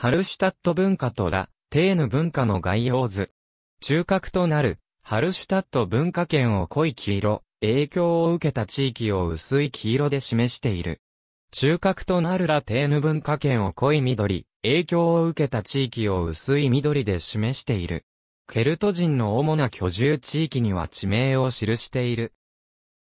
ハルシュタット文化とラ・テーヌ文化の概要図。中核となる、ハルシュタット文化圏を濃い黄色、影響を受けた地域を薄い黄色で示している。中核となるラテーヌ文化圏を濃い緑、影響を受けた地域を薄い緑で示している。ケルト人の主な居住地域には地名を記している。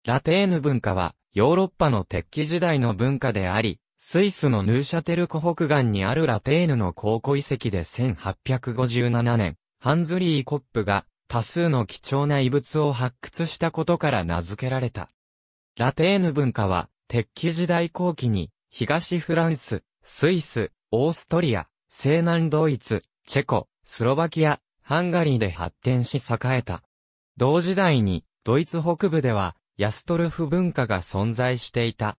ラテーヌ文化は、ヨーロッパの鉄器時代の文化であり、スイスのヌーシャテルコ。北岸にあるラテーヌの考古遺跡で1857年、ハンズリー・コップが多数の貴重な遺物を発掘したことから名付けられた。ラテーヌ文化は、鉄器時代後期に、東フランス、スイス、オーストリア、西南ドイツ、チェコ、スロバキア、ハンガリーで発展し栄えた。同時代に、ドイツ北部では、ヤストルフ文化が存在していた。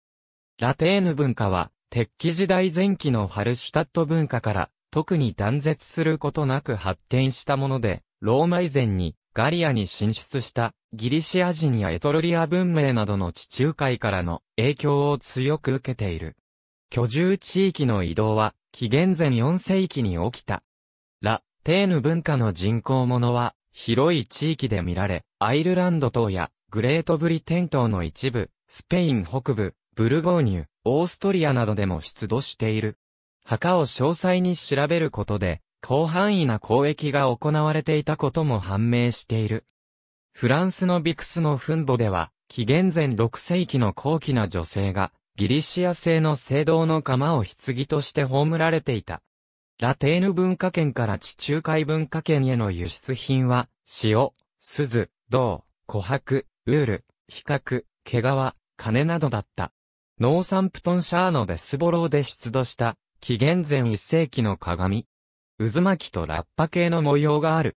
ラテーヌ文化は、鉄器時代前期のハルシュタット文化から、特に断絶することなく発展したもので、ローマ以前に、ガリアに進出したギリシア人やエトルリア文明などの地中海からの影響を強く受けている。居住地域の移動は紀元前4世紀に起きた。ラ・テーヌ文化の人口ものは広い地域で見られ、アイルランド島やグレートブリテン島の一部、スペイン北部、ブルゴーニュ、オーストリアなどでも出土している。墓を詳細に調べることで、広範囲な交易が行われていたことも判明している。フランスのビクスの墳墓では、紀元前6世紀の高貴な女性が、ギリシア製の聖堂の釜を棺として葬られていた。ラテーヌ文化圏から地中海文化圏への輸出品は、塩、鈴、銅、琥珀、ウール、比較、毛皮、金などだった。ノーサンプトンシャーのベスボローで出土した、紀元前一世紀の鏡。渦巻きとラッパ系の模様がある。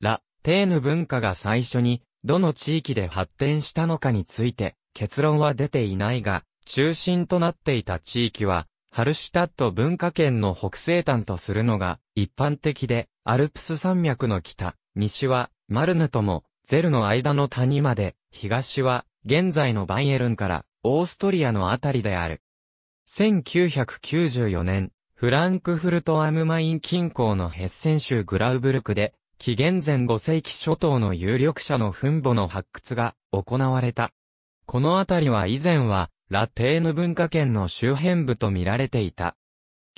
ラ・テーヌ文化が最初に、どの地域で発展したのかについて、結論は出ていないが、中心となっていた地域は、ハルシュタット文化圏の北西端とするのが一般的で、アルプス山脈の北、西はマルヌともゼルの間の谷まで、東は現在のバイエルンからオーストリアのあたりである。1994年、フランクフルト・アムマイン近郊のヘッセン州グラウブルクで、紀元前5世紀初頭の有力者の墳墓の発掘が行われた。このあたりは以前は、ラテーヌ文化圏の周辺部と見られていた。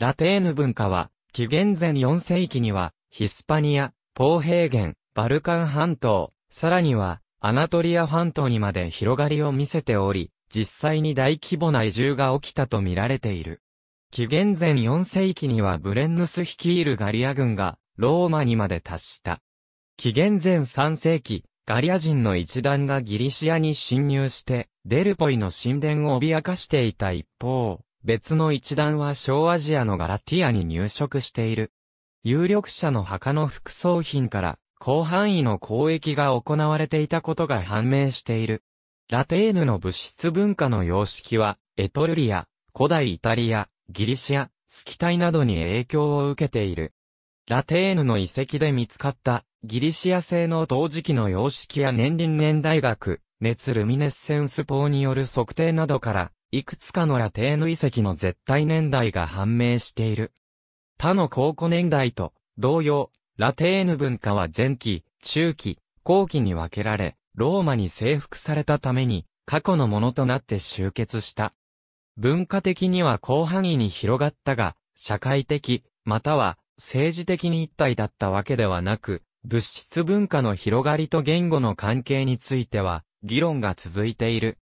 ラテーヌ文化は、紀元前4世紀には、ヒスパニア、ポーヘーゲン、バルカン半島、さらには、アナトリア半島にまで広がりを見せており、実際に大規模な移住が起きたと見られている。紀元前4世紀にはブレンヌス率いるガリア軍がローマにまで達した。紀元前3世紀、ガリア人の一団がギリシアに侵入して、デルポイの神殿を脅かしていた一方、別の一団は小アジアのガラティアに入植している。有力者の墓の副葬品から、広範囲の交易が行われていたことが判明している。ラテーヌの物質文化の様式は、エトルリア、古代イタリア、ギリシア、スキタイなどに影響を受けている。ラテーヌの遺跡で見つかった、ギリシア製の陶磁器の様式や年輪年大学、熱ルミネッセンス法による測定などから、いくつかのラテーヌ遺跡の絶対年代が判明している。他の考古年代と同様、ラテーヌ文化は前期、中期、後期に分けられ、ローマに征服されたために、過去のものとなって集結した。文化的には広範囲に広がったが、社会的、または政治的に一体だったわけではなく、物質文化の広がりと言語の関係については、議論が続いている。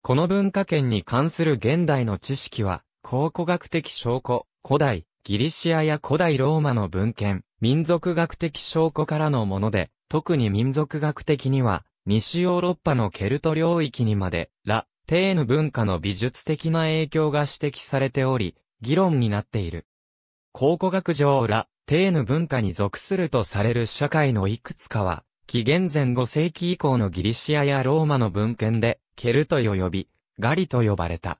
この文化圏に関する現代の知識は、考古学的証拠、古代、ギリシアや古代ローマの文献、民族学的証拠からのもので、特に民族学的には、西ヨーロッパのケルト領域にまで、ラ・テーヌ文化の美術的な影響が指摘されており、議論になっている。考古学上ラ・テーヌ文化に属するとされる社会のいくつかは、紀元前5世紀以降のギリシアやローマの文献で、ケルトヨ呼び、ガリと呼ばれた。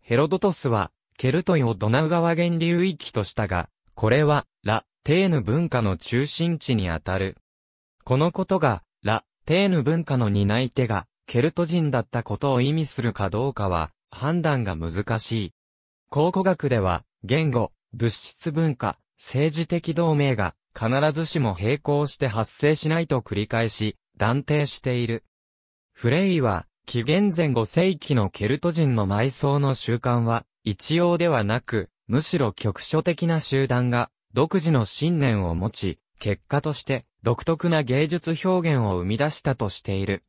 ヘロドトスは、ケルトヨをドナウ川源流域としたが、これは、ラ・テーヌ文化の中心地にあたる、このことが、ラ・テーヌ文化の担い手が、ケルト人だったことを意味するかどうかは、判断が難しい。考古学では、言語、物質文化、政治的同盟が、必ずしも並行して発生しないと繰り返し、断定している。フレイは、紀元前5世紀のケルト人の埋葬の習慣は、一様ではなく、むしろ局所的な集団が、独自の信念を持ち、結果として、独特な芸術表現を生み出したとしている。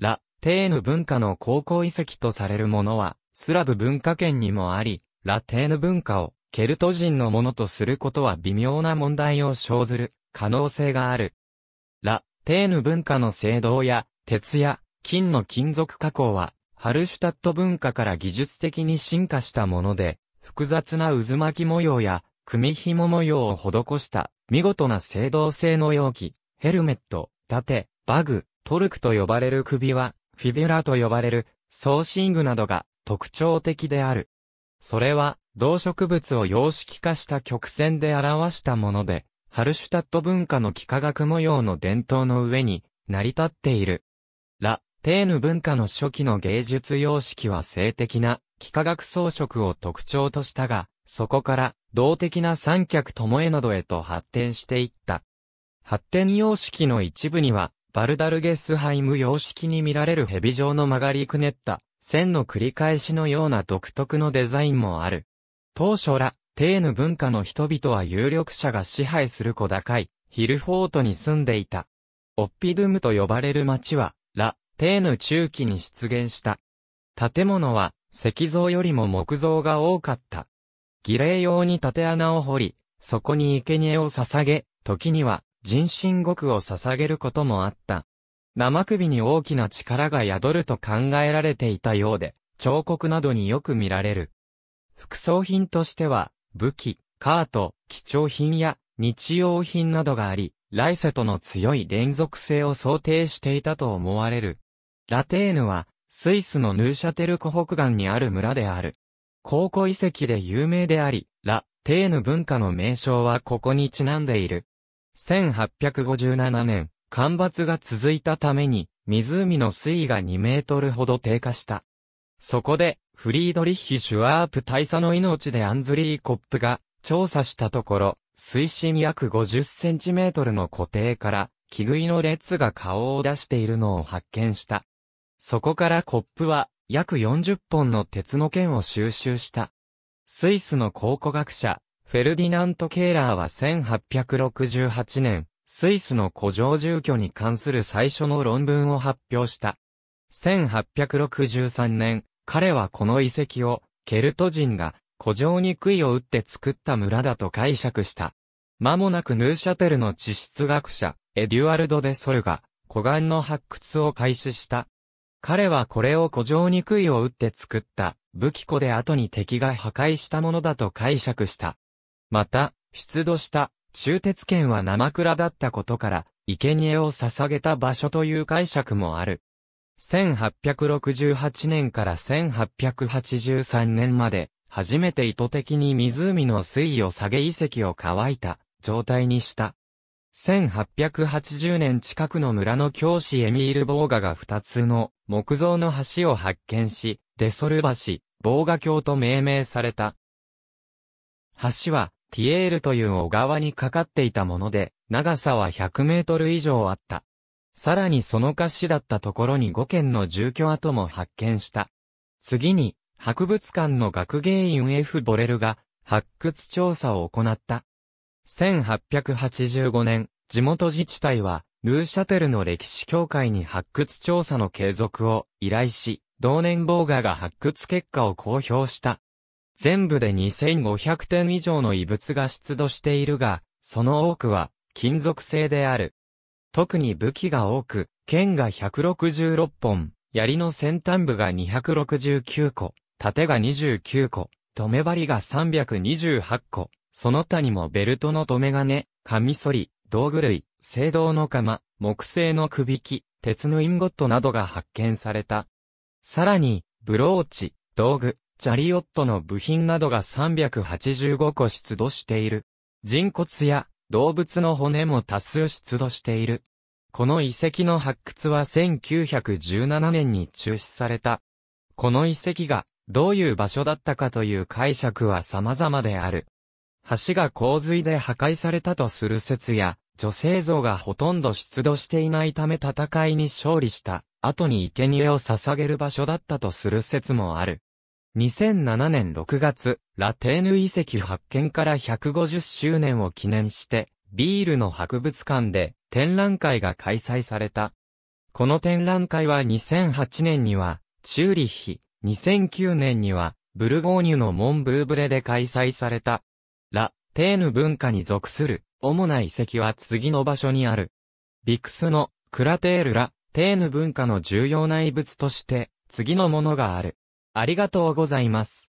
ラ・テーヌ文化の高校遺跡とされるものは、スラブ文化圏にもあり、ラ・テーヌ文化をケルト人のものとすることは微妙な問題を生ずる可能性がある。ラ・テーヌ文化の制銅や鉄や金の金属加工は、ハルシュタット文化から技術的に進化したもので、複雑な渦巻き模様や組紐模様を施した見事な青銅製の容器、ヘルメット、盾、バグ、トルクと呼ばれる首輪、フィビュラと呼ばれる、装身具などが特徴的である。それは、動植物を様式化した曲線で表したもので、ハルシュタット文化の幾何学模様の伝統の上に成り立っている。ラ・テーヌ文化の初期の芸術様式は性的な幾何学装飾を特徴としたが、そこから、動的な三脚友へなどへと発展していった。発展様式の一部には、バルダルゲスハイム様式に見られる蛇状の曲がりくねった線の繰り返しのような独特のデザインもある。当初ら、テーヌ文化の人々は有力者が支配する小高い、ヒルフォートに住んでいた。オッピドゥムと呼ばれる町は、ラ・テーヌ中期に出現した。建物は、石像よりも木造が多かった。儀礼用に縦穴を掘り、そこに生贄を捧げ、時には人身獄を捧げることもあった。生首に大きな力が宿ると考えられていたようで、彫刻などによく見られる。副葬品としては、武器、カート、貴重品や日用品などがあり、来世との強い連続性を想定していたと思われる。ラテーヌは、スイスのヌーシャテル湖北岸にある村である。考古遺跡で有名であり、ラ・テーヌ文化の名称はここにちなんでいる。1857年、干ばつが続いたために、湖の水位が2メートルほど低下した。そこで、フリードリッヒ・シュワープ大佐の命でアンズリー・コップが調査したところ、水深約50センチメートルの固定から、木食いの列が顔を出しているのを発見した。そこからコップは約40本の鉄の剣を収集した。スイスの考古学者、フェルディナント・ケーラーは1868年、スイスの古城住居に関する最初の論文を発表した。1863年、彼はこの遺跡を、ケルト人が古城に杭を打って作った村だと解釈した。間もなくヌーシャテルの地質学者、エデュアルド・デ・ソルが、古岩の発掘を開始した。彼はこれを古城に杭を打って作った、武器庫で後に敵が破壊したものだと解釈した。また、出土した中鉄剣は生倉だったことから、生贄を捧げた場所という解釈もある。1868年から1883年まで、初めて意図的に湖の水位を下げ遺跡を乾いた状態にした1880年近くの村の教師エミール・ボーガが2つの木造の橋を発見し、デソル橋、ボーガ橋と命名された。橋は、ティエールという小川にかかっていたもので、長さは100メートル以上あった。さらにその歌詞だったところに5軒の住居跡も発見した。次に、博物館の学芸員 F. ボレルが発掘調査を行った。1885年、地元自治体は、ヌーシャテルの歴史協会に発掘調査の継続を依頼し、同年ボーガが発掘結果を公表した。全部で2500点以上の遺物が出土しているが、その多くは金属製である。特に武器が多く、剣が166本、槍の先端部が269個、盾が29個、止め針が328個、その他にもベルトの留め金、カミソリ、道具類、青銅の釜、木製の首木、鉄のインゴットなどが発見された。さらに、ブローチ、道具、チャリオットの部品などが385個出土している。人骨や動物の骨も多数出土している。この遺跡の発掘は1917年に中止された。この遺跡がどういう場所だったかという解釈は様々である。橋が洪水で破壊されたとする説や、女性像がほとんど出土していないため戦いに勝利した後に生贄を捧げる場所だったとする説もある。2007年6月、ラテーヌ遺跡発見から150周年を記念して、ビールの博物館で展覧会が開催された。この展覧会は2008年には、チューリッヒ、2009年には、ブルゴーニュのモンブーブレで開催された。ラ・テーヌ文化に属する主な遺跡は次の場所にある。ビクスのクラテールラ・テーヌ文化の重要な遺物として次のものがある。ありがとうございます。